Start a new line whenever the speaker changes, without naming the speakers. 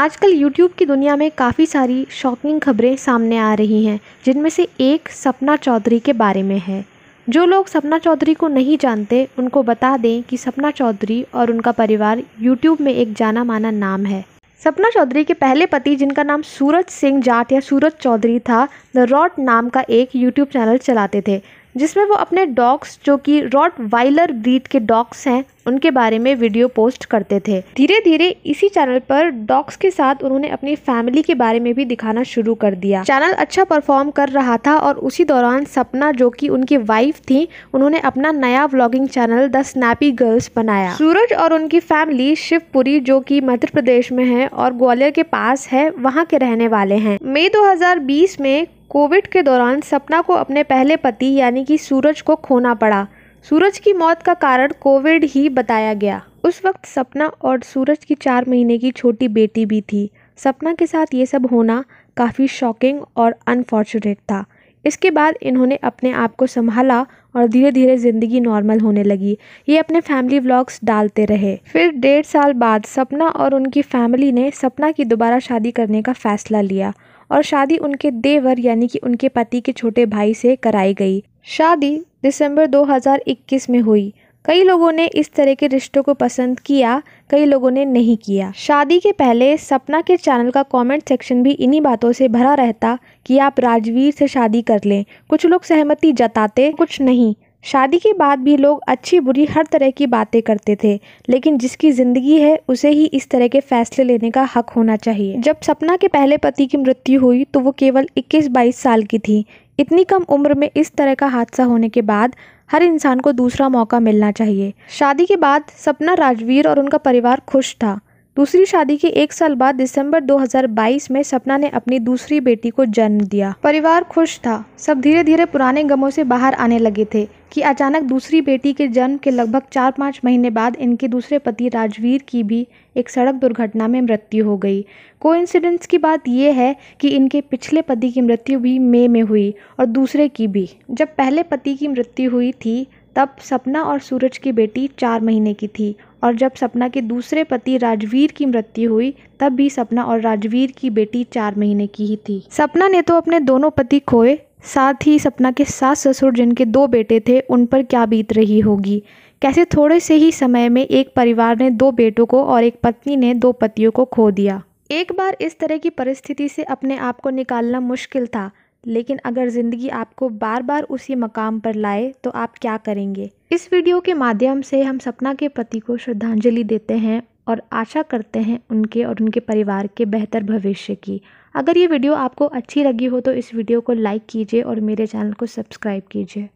आजकल यूट्यूब की दुनिया में काफ़ी सारी शॉकिंग खबरें सामने आ रही हैं जिनमें से एक सपना चौधरी के बारे में है जो लोग सपना चौधरी को नहीं जानते उनको बता दें कि सपना चौधरी और उनका परिवार यूट्यूब में एक जाना माना नाम है सपना चौधरी के पहले पति जिनका नाम सूरज सिंह जाट या सूरज चौधरी था द रॉट नाम का एक यूट्यूब चैनल चलाते थे जिसमें वो अपने डॉग्स जो कि रॉट वाइलर ब्रीड के डॉग्स हैं उनके बारे में वीडियो पोस्ट करते थे धीरे धीरे इसी चैनल पर डॉग्स के साथ उन्होंने अपनी फैमिली के बारे में भी दिखाना शुरू कर दिया चैनल अच्छा परफॉर्म कर रहा था और उसी दौरान सपना जो कि उनकी वाइफ थी उन्होंने अपना नया vlogging channel the Snappy Girls बनाया सूरज और उनकी फैमिली शिवपुरी जो की मध्य प्रदेश में है और ग्वालियर के पास है वहाँ के रहने वाले है मई दो में कोविड के दौरान सपना को अपने पहले पति यानी कि सूरज को खोना पड़ा सूरज की मौत का कारण कोविड ही बताया गया उस वक्त सपना और सूरज की चार महीने की छोटी बेटी भी थी सपना के साथ ये सब होना काफ़ी शॉकिंग और अनफॉर्चुनेट था इसके बाद इन्होंने अपने आप को संभाला और धीरे धीरे ज़िंदगी नॉर्मल होने लगी ये अपने फैमिली व्लॉग्स डालते रहे फिर डेढ़ साल बाद सपना और उनकी फैमिली ने सपना की दोबारा शादी करने का फ़ैसला लिया और शादी उनके देवर यानी कि उनके पति के छोटे भाई से कराई गई शादी दिसंबर 2021 में हुई कई लोगों ने इस तरह के रिश्तों को पसंद किया कई लोगों ने नहीं किया शादी के पहले सपना के चैनल का कमेंट सेक्शन भी इन्हीं बातों से भरा रहता कि आप राजवीर से शादी कर लें कुछ लोग सहमति जताते कुछ नहीं शादी के बाद भी लोग अच्छी बुरी हर तरह की बातें करते थे लेकिन जिसकी ज़िंदगी है उसे ही इस तरह के फैसले लेने का हक होना चाहिए जब सपना के पहले पति की मृत्यु हुई तो वो केवल 21-22 साल की थी इतनी कम उम्र में इस तरह का हादसा होने के बाद हर इंसान को दूसरा मौका मिलना चाहिए शादी के बाद सपना राजवीर और उनका परिवार खुश था दूसरी शादी के एक साल बाद दिसंबर 2022 में सपना ने अपनी दूसरी बेटी को जन्म दिया परिवार खुश था सब धीरे धीरे पुराने गमों से बाहर आने लगे थे कि अचानक दूसरी बेटी के जन्म के लगभग चार पाँच महीने बाद इनके दूसरे पति राजवीर की भी एक सड़क दुर्घटना में मृत्यु हो गई कोइंसिडेंस की बात यह है कि इनके पिछले पति की मृत्यु भी मई में हुई और दूसरे की भी जब पहले पति की मृत्यु हुई थी तब सपना और सूरज की बेटी चार महीने की थी और जब सपना के दूसरे पति राजवीर की मृत्यु हुई तब भी सपना और राजवीर की बेटी चार महीने की ही थी सपना ने तो अपने दोनों पति खोए साथ ही सपना के सास ससुर जिनके दो बेटे थे उन पर क्या बीत रही होगी कैसे थोड़े से ही समय में एक परिवार ने दो बेटों को और एक पत्नी ने दो पतियों को खो दिया एक बार इस तरह की परिस्थिति से अपने आप को निकालना मुश्किल था लेकिन अगर ज़िंदगी आपको बार बार उसी मकाम पर लाए तो आप क्या करेंगे इस वीडियो के माध्यम से हम सपना के पति को श्रद्धांजलि देते हैं और आशा करते हैं उनके और उनके परिवार के बेहतर भविष्य की अगर ये वीडियो आपको अच्छी लगी हो तो इस वीडियो को लाइक कीजिए और मेरे चैनल को सब्सक्राइब कीजिए